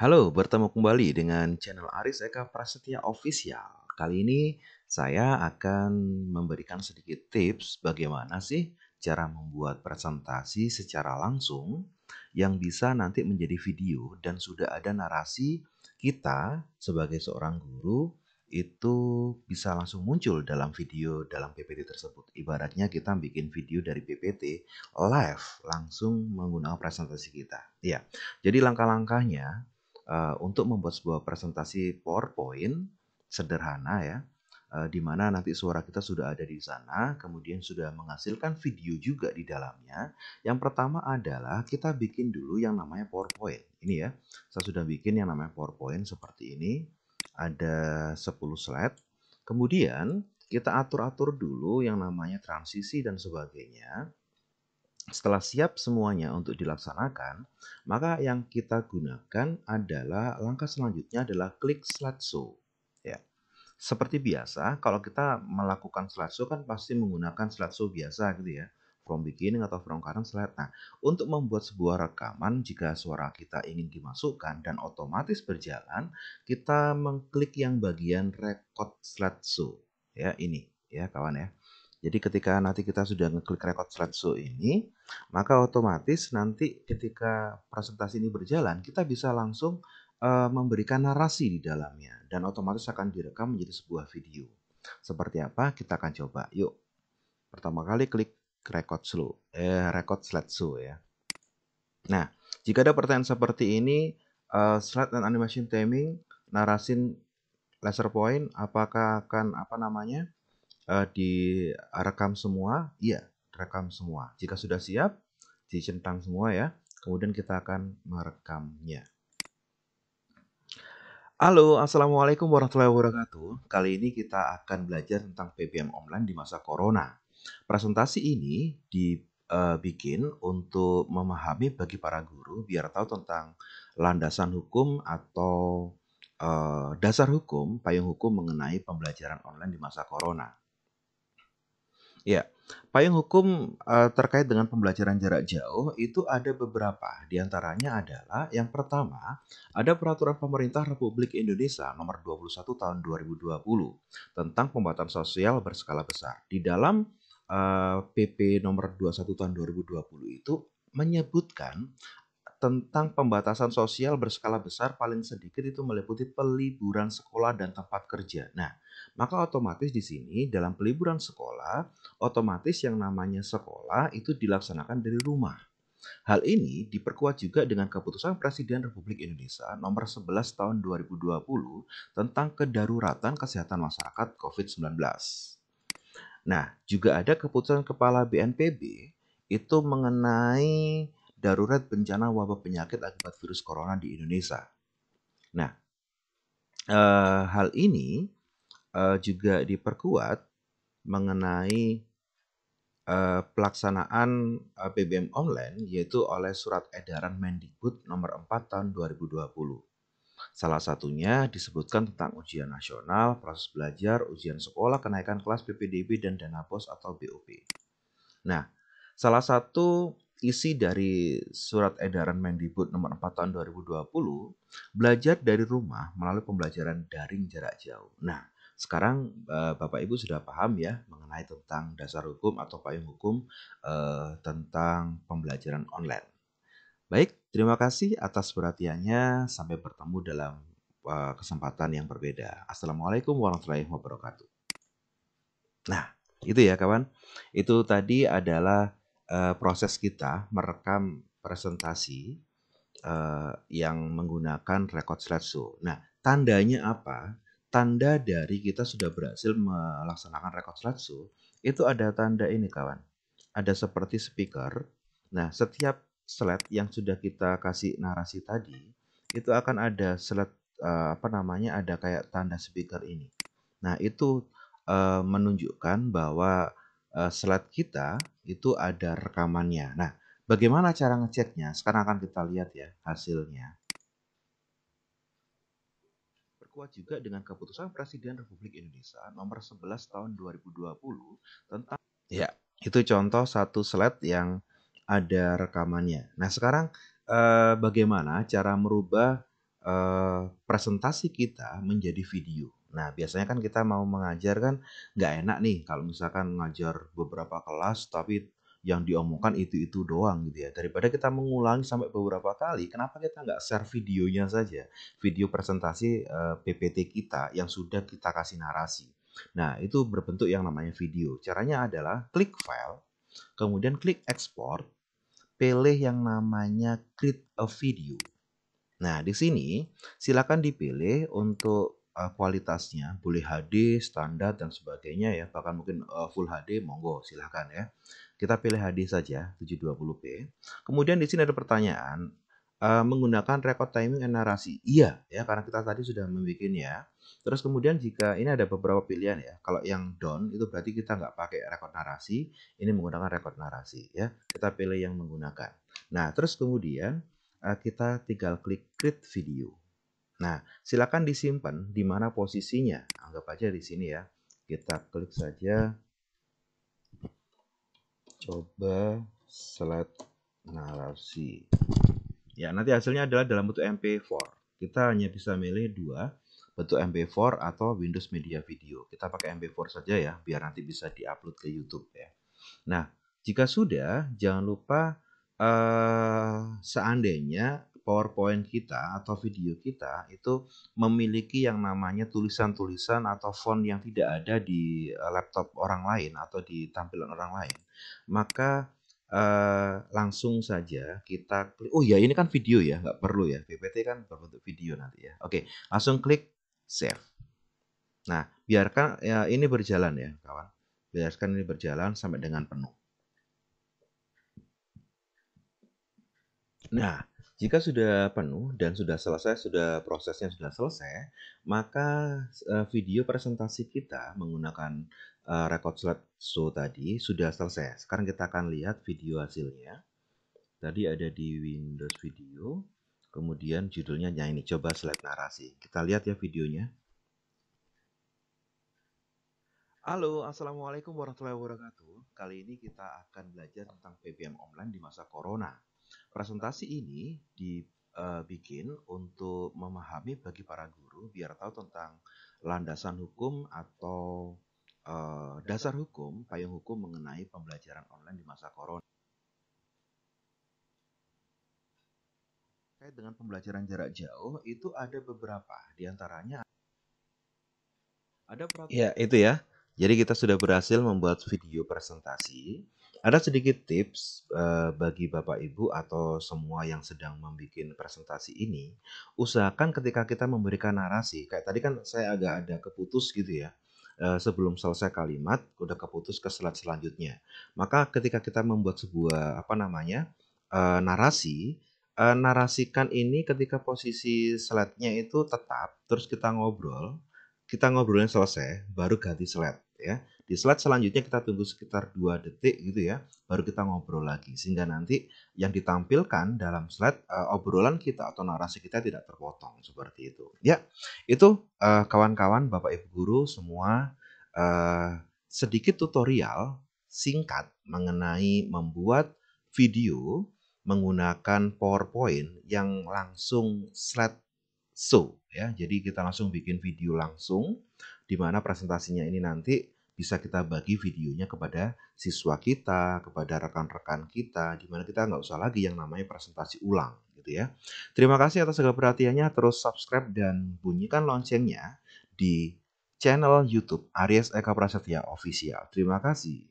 Halo, bertemu kembali dengan channel Aris Eka Prasetya Official. Kali ini saya akan memberikan sedikit tips bagaimana sih cara membuat presentasi secara langsung yang bisa nanti menjadi video dan sudah ada narasi kita sebagai seorang guru itu bisa langsung muncul dalam video dalam PPT tersebut. Ibaratnya kita bikin video dari PPT live langsung menggunakan presentasi kita. Ya. Jadi langkah-langkahnya Eh, untuk membuat sebuah presentasi PowerPoint sederhana ya, uh, di mana nanti suara kita sudah ada di sana, kemudian sudah menghasilkan video juga di dalamnya. Yang pertama adalah kita bikin dulu yang namanya PowerPoint. Ini ya, saya sudah bikin yang namanya PowerPoint seperti ini. Ada 10 slide. Kemudian kita atur-atur dulu yang namanya transisi dan sebagainya. Setelah siap semuanya untuk dilaksanakan, maka yang kita gunakan adalah langkah selanjutnya adalah klik slideshow. Ya. Seperti biasa, kalau kita melakukan show kan pasti menggunakan show biasa gitu ya. From beginning atau from current slide. Nah, untuk membuat sebuah rekaman jika suara kita ingin dimasukkan dan otomatis berjalan, kita mengklik yang bagian record show. Ya, ini ya kawan ya. Jadi ketika nanti kita sudah ngeklik record slideshow ini, maka otomatis nanti ketika presentasi ini berjalan, kita bisa langsung uh, memberikan narasi di dalamnya dan otomatis akan direkam menjadi sebuah video. Seperti apa? Kita akan coba. Yuk. Pertama kali klik record slow, eh record slideshow ya. Nah, jika ada pertanyaan seperti ini, uh, slide dan animation timing, narasin laser point, apakah akan apa namanya? uh, direkam semua? Iya, rekam semua. Jika sudah siap, dicentang semua ya. Kemudian kita akan merekamnya. Halo, Assalamualaikum warahmatullahi wabarakatuh. Kali ini kita akan belajar tentang PBM online di masa Corona. Presentasi ini dibikin eh, untuk memahami bagi para guru biar tahu tentang landasan hukum atau eh, dasar hukum, payung hukum mengenai pembelajaran online di masa Corona. Ya, payung hukum uh, terkait dengan pembelajaran jarak jauh itu ada beberapa. Di antaranya adalah yang pertama, ada peraturan pemerintah Republik Indonesia nomor 21 tahun 2020 tentang pembatasan sosial berskala besar. Di dalam uh, eh, PP nomor 21 tahun 2020 itu menyebutkan tentang pembatasan sosial berskala besar paling sedikit itu meliputi peliburan sekolah dan tempat kerja. Nah, maka otomatis di sini dalam peliburan sekolah, otomatis yang namanya sekolah itu dilaksanakan dari rumah. Hal ini diperkuat juga dengan keputusan Presiden Republik Indonesia nomor 11 tahun 2020 tentang kedaruratan kesehatan masyarakat COVID-19. Nah, juga ada keputusan Kepala BNPB itu mengenai darurat bencana wabah penyakit akibat virus corona di Indonesia. Nah, eh, hal ini uh, juga diperkuat mengenai uh, pelaksanaan uh, eh, PBM online yaitu oleh surat edaran Mendikbud nomor 4 tahun 2020. Salah satunya disebutkan tentang ujian nasional, proses belajar, ujian sekolah, kenaikan kelas PPDB dan dana pos atau BOP. Nah, salah satu isi dari surat edaran Mendikbud nomor 4 tahun 2020, belajar dari rumah melalui pembelajaran daring jarak jauh. Nah, sekarang eh, Bapak Ibu sudah paham ya mengenai tentang dasar hukum atau payung hukum eh, tentang pembelajaran online. Baik, terima kasih atas perhatiannya. Sampai bertemu dalam eh, kesempatan yang berbeda. Assalamualaikum warahmatullahi wabarakatuh. Nah, itu ya kawan. Itu tadi adalah uh, proses kita merekam presentasi uh, yang menggunakan record slideshow. Nah, tandanya apa? tanda dari kita sudah berhasil melaksanakan rekod slideshow itu ada tanda ini kawan. Ada seperti speaker. Nah, setiap slide yang sudah kita kasih narasi tadi itu akan ada slide uh, apa namanya ada kayak tanda speaker ini. Nah, itu uh, menunjukkan bahwa uh, slide kita itu ada rekamannya. Nah, bagaimana cara ngeceknya? Sekarang akan kita lihat ya hasilnya diperkuat juga dengan keputusan Presiden Republik Indonesia nomor 11 tahun 2020 tentang ya, itu contoh satu slide yang ada rekamannya. Nah, sekarang eh, bagaimana cara merubah eh, presentasi kita menjadi video? Nah, biasanya kan kita mau mengajar kan nggak enak nih kalau misalkan ngajar beberapa kelas tapi yang diomongkan itu-itu doang gitu ya. Daripada kita mengulangi sampai beberapa kali, kenapa kita nggak share videonya saja? Video presentasi uh, eh, PPT kita yang sudah kita kasih narasi. Nah, itu berbentuk yang namanya video. Caranya adalah klik file, kemudian klik export, pilih yang namanya create a video. Nah, di sini silakan dipilih untuk eh, kualitasnya, boleh HD, standar dan sebagainya ya, bahkan mungkin eh, full HD monggo silakan ya. Kita pilih hadis saja 720p. Kemudian di sini ada pertanyaan uh, menggunakan record timing and narasi. Iya, ya karena kita tadi sudah membuatnya. Terus kemudian jika ini ada beberapa pilihan ya. Kalau yang down itu berarti kita nggak pakai record narasi. Ini menggunakan record narasi ya. Kita pilih yang menggunakan. Nah terus kemudian uh, kita tinggal klik create video. Nah silakan disimpan di mana posisinya. Anggap aja di sini ya. Kita klik saja coba select narasi ya nanti hasilnya adalah dalam bentuk mp4 kita hanya bisa milih dua bentuk mp4 atau Windows Media Video kita pakai mp4 saja ya biar nanti bisa diupload ke YouTube ya nah jika sudah jangan lupa uh, seandainya PowerPoint kita atau video kita itu memiliki yang namanya tulisan-tulisan atau font yang tidak ada di eh, laptop orang lain atau di tampilan orang lain. Maka eh, langsung saja kita klik. Oh ya ini kan video ya, nggak perlu ya. PPT kan berbentuk video nanti ya. Oke, langsung klik save. Nah, biarkan ya ini berjalan ya kawan. Biarkan ini berjalan sampai dengan penuh. Nah, jika sudah penuh dan sudah selesai, sudah prosesnya sudah selesai, maka eh, video presentasi kita menggunakan eh, record slide show tadi sudah selesai. Sekarang kita akan lihat video hasilnya. Tadi ada di Windows Video, kemudian judulnya ini. Coba slide narasi. Kita lihat ya videonya. Halo, Assalamualaikum warahmatullahi wabarakatuh. Kali ini kita akan belajar tentang PBM online di masa Corona. Presentasi ini dibikin eh, untuk memahami bagi para guru biar tahu tentang landasan hukum atau eh, dasar hukum, payung hukum mengenai pembelajaran online di masa corona. Kait dengan pembelajaran jarak jauh itu ada beberapa, diantaranya ada peraturan. Ya itu ya. Jadi kita sudah berhasil membuat video presentasi ada sedikit tips, eh, bagi Bapak, Ibu, atau semua yang sedang membuat presentasi ini, usahakan ketika kita memberikan narasi, kayak tadi kan saya agak ada keputus gitu ya, eh, sebelum selesai kalimat udah keputus ke slide selanjutnya. Maka ketika kita membuat sebuah, apa namanya, eh, narasi, narasikan ini ketika posisi slide-nya itu tetap, terus kita ngobrol, kita ngobrolnya selesai, baru ganti slide ya. Di slide selanjutnya kita tunggu sekitar 2 detik gitu ya, baru kita ngobrol lagi. Sehingga nanti yang ditampilkan dalam slide uh, obrolan kita atau narasi kita tidak terpotong seperti itu. Ya, itu eh, kawan-kawan, uh, Bapak Ibu guru semua uh, sedikit tutorial singkat mengenai membuat video menggunakan PowerPoint yang langsung slide show ya. Jadi kita langsung bikin video langsung di mana presentasinya ini nanti bisa kita bagi videonya kepada siswa kita, kepada rekan-rekan kita, dimana kita nggak usah lagi yang namanya presentasi ulang gitu ya. Terima kasih atas segala perhatiannya, terus subscribe dan bunyikan loncengnya di channel YouTube Aries Eka Prasetya Official. Terima kasih.